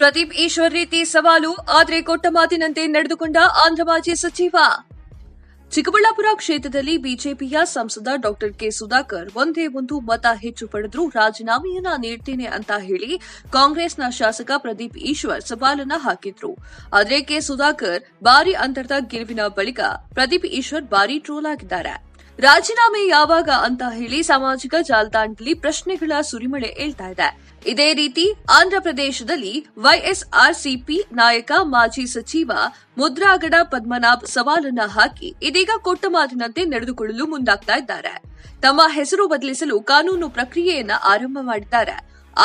ಪ್ರದೀಪ್ ಈಶ್ವರ್ ರೀತಿ ಸವಾಲು ಆದರೆ ಕೊಟ್ಟ ಮಾತಿನಂತೆ ನಡೆದುಕೊಂಡ ಆಂಧ್ರ ಮಾಜಿ ಸಚಿವ ಚಿಕ್ಕಬಳ್ಳಾಪುರ ಕ್ಷೇತ್ರದಲ್ಲಿ ಬಿಜೆಪಿಯ ಸಂಸದ ಡಾಕ್ಟರ್ ಕೆ ಸುಧಾಕರ್ ಒಂದೇ ಒಂದು ಮತ ಹೆಚ್ಚು ಪಡೆದರೂ ರಾಜೀನಾಮೆಯನ್ನ ನೀಡ್ತೇನೆ ಅಂತ ಹೇಳಿ ಕಾಂಗ್ರೆಸ್ನ ಶಾಸಕ ಪ್ರದೀಪ್ ಈಶ್ವರ್ ಸವಾಲನ್ನ ಹಾಕಿದ್ರು ಆದರೆ ಕೆ ಸುಧಾಕರ್ ಭಾರಿ ಅಂತರದ ಗೆಲುವಿನ ಬಳಿಕ ಪ್ರದೀಪ್ ಈಶ್ವರ್ ಭಾರಿ ಟ್ರೋಲ್ ಆಗಿದ್ದಾರೆ ರಾಜೀನಾಮೆ ಯಾವಾಗ ಅಂತ ಹೇಳಿ ಸಾಮಾಜಿಕ ಜಾಲತಾಣದಲ್ಲಿ ಪ್ರಶ್ನೆಗಳ ಸುರಿಮಳೆ ಏಳ್ತಾ ಇದೆ ಇದೇ ರೀತಿ ಆಂಧ್ರಪ್ರದೇಶದಲ್ಲಿ ವೈಎಸ್ಆರ್ಸಿಪಿ ನಾಯಕ ಮಾಜಿ ಸಚಿವ ಮುದ್ರಾಗಡ ಪದ್ಮನಾಭ್ ಸವಾಲನ್ನ ಹಾಕಿ ಇದೀಗ ಕೊಟ್ಟ ಮಾತಿನಂತೆ ನಡೆದುಕೊಳ್ಳಲು ಮುಂದಾಗ್ತಾ ಇದ್ದಾರೆ ತಮ್ಮ ಹೆಸರು ಬದಲಿಸಲು ಕಾನೂನು ಪ್ರಕ್ರಿಯೆಯನ್ನ ಆರಂಭ ಮಾಡಿದ್ದಾರೆ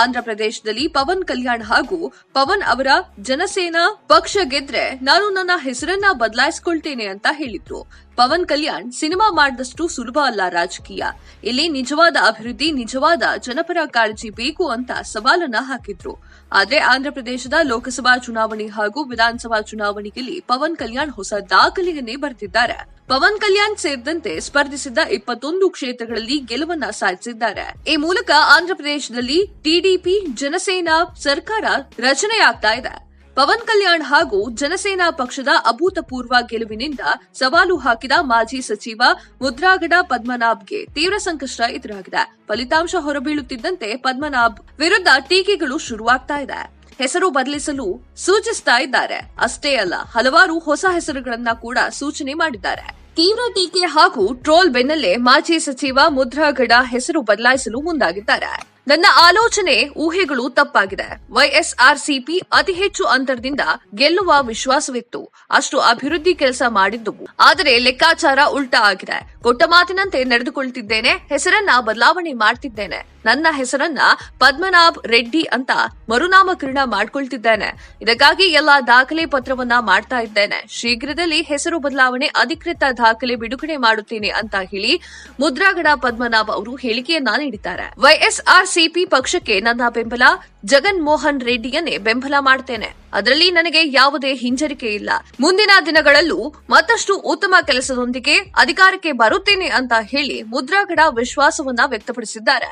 ಆಂಧ್ರಪ್ರದೇಶದಲ್ಲಿ ಪವನ್ ಕಲ್ಯಾಣ್ ಹಾಗೂ ಪವನ್ ಅವರ ಜನಸೇನಾ ಪಕ್ಷ ಗೆದ್ರೆ ನಾನು ನನ್ನ ಹೆಸರನ್ನ ಬದಲಾಯಿಸಿಕೊಳ್ತೇನೆ ಅಂತ ಹೇಳಿದ್ರು ಪವನ್ ಕಲ್ಯಾಣ್ ಸಿನಿಮಾ ಮಾಡಿದಷ್ಟು ಸುಲಭ ಅಲ್ಲ ರಾಜಕೀಯ ಇಲ್ಲಿ ನಿಜವಾದ ಅಭಿವೃದ್ಧಿ ನಿಜವಾದ ಜನಪರ ಕಾಳಜಿ ಬೇಕು ಅಂತ ಸವಾಲನ್ನ ಹಾಕಿದ್ರು ಆದ್ರೆ ಆಂಧ್ರಪ್ರದೇಶದ ಲೋಕಸಭಾ ಚುನಾವಣೆ ಹಾಗೂ ವಿಧಾನಸಭಾ ಚುನಾವಣೆಯಲ್ಲಿ ಪವನ್ ಕಲ್ಯಾಣ್ ಹೊಸ ದಾಖಲೆಯನ್ನೇ ಬರೆದಿದ್ದಾರೆ ಪವನ್ ಕಲ್ಯಾಣ್ ಸೇರಿದಂತೆ ಸ್ಪರ್ಧಿಸಿದ್ದ ಇಪ್ಪತ್ತೊಂದು ಕ್ಷೇತ್ರಗಳಲ್ಲಿ ಗೆಲುವನ್ನ ಸಾಧಿಸಿದ್ದಾರೆ ಈ ಮೂಲಕ ಆಂಧ್ರಪ್ರದೇಶದಲ್ಲಿ ಟಿಡಿಪಿ ಜನಸೇನಾ ಸರ್ಕಾರ ರಚನೆಯಾಗ್ತಾ ಇದೆ ಪವನ್ ಕಲ್ಯಾಣ್ ಹಾಗೂ ಜನಸೇನಾ ಪಕ್ಷದ ಅಭೂತಪೂರ್ವ ಗೆಲುವಿನಿಂದ ಸವಾಲು ಹಾಕಿದ ಮಾಜಿ ಸಚಿವ ಮುದ್ರಾಗಡ ಪದ್ಮನಾಭ್ಗೆ ತೀವ್ರ ಸಂಕಷ್ಟ ಎದುರಾಗಿದೆ ಫಲಿತಾಂಶ ಹೊರಬೀಳುತ್ತಿದ್ದಂತೆ ಪದ್ಮನಾಭ್ ವಿರುದ್ಧ ಟೀಕೆಗಳು ಶುರುವಾಗ್ತಾ ಇದೆ ಹೆಸರು ಬದಲಿಸಲು ಸೂಚಿಸ್ತಾ ಇದ್ದಾರೆ ಅಷ್ಟೇ ಅಲ್ಲ ಹಲವಾರು ಹೊಸ ಹೆಸರುಗಳನ್ನ ಕೂಡ ಸೂಚನೆ ಮಾಡಿದ್ದಾರೆ ತೀವ್ರ ಟೀಕೆ ಹಾಗೂ ಟ್ರೋಲ್ ಬೆನ್ನಲ್ಲೇ ಮಾಜಿ ಸಚಿವ ಮುದ್ರಾಗಡ ಹೆಸರು ಬದಲಾಯಿಸಲು ಮುಂದಾಗಿದ್ದಾರೆ ನನ್ನ ಆಲೋಚನೆ ಊಹೆಗಳು ತಪ್ಪಾಗಿದೆ ಸಿಪಿ ಅತಿ ಹೆಚ್ಚು ಅಂತರದಿಂದ ಗೆಲ್ಲುವ ವಿಶ್ವಾಸವಿತ್ತು ಅಷ್ಟು ಅಭಿವೃದ್ಧಿ ಕೆಲಸ ಮಾಡಿದ್ದು ಆದರೆ ಲೆಕ್ಕಾಚಾರ ಉಲ್ಟಾ ಆಗಿದೆ ಕೊಟ್ಟ ಮಾತಿನಂತೆ ನಡೆದುಕೊಳ್ತಿದ್ದೇನೆ ಹೆಸರನ್ನ ಬದಲಾವಣೆ ಮಾಡ್ತಿದ್ದೇನೆ ನನ್ನ ಹೆಸರನ್ನ ಪದ್ಮನಾಭ್ ರೆಡ್ಡಿ ಅಂತ ಮರುನಾಮಕರಣ ಮಾಡ್ಕೊಳ್ತಿದ್ದೇನೆ ಇದಕ್ಕಾಗಿ ಎಲ್ಲಾ ದಾಖಲೆ ಪತ್ರವನ್ನ ಮಾಡ್ತಾ ಇದ್ದೇನೆ ಶೀಘ್ರದಲ್ಲಿ ಹೆಸರು ಬದಲಾವಣೆ ಅಧಿಕೃತ ದಾಖಲೆ ಬಿಡುಗಡೆ ಮಾಡುತ್ತೇನೆ ಅಂತ ಹೇಳಿ ಮುದ್ರಾಗಡ ಪದ್ಮನಾಭ್ ಅವರು ಹೇಳಿಕೆಯನ್ನ ನೀಡಿದ್ದಾರೆ ವೈಎಸ್ಆರ್ಸಿಪಿ ಪಕ್ಷಕ್ಕೆ ನನ್ನ ಬೆಂಬಲ ಜಗನ್ ಮೋಹನ್ ರೆಡ್ಡಿಯನ್ನೇ ಬೆಂಬಲ ಮಾಡ್ತೇನೆ ಅದರಲ್ಲಿ ನನಗೆ ಯಾವುದೇ ಹಿಂಜರಿಕೆ ಇಲ್ಲ ಮುಂದಿನ ದಿನಗಳಲ್ಲೂ ಮತ್ತಷ್ಟು ಉತ್ತಮ ಕೆಲಸದೊಂದಿಗೆ ಅಧಿಕಾರಕ್ಕೆ ಬರುತ್ತೇನೆ ಅಂತ ಹೇಳಿ ಮುದ್ರಾಗಡ ವಿಶ್ವಾಸವನ್ನ ವ್ಯಕ್ತಪಡಿಸಿದ್ದಾರೆ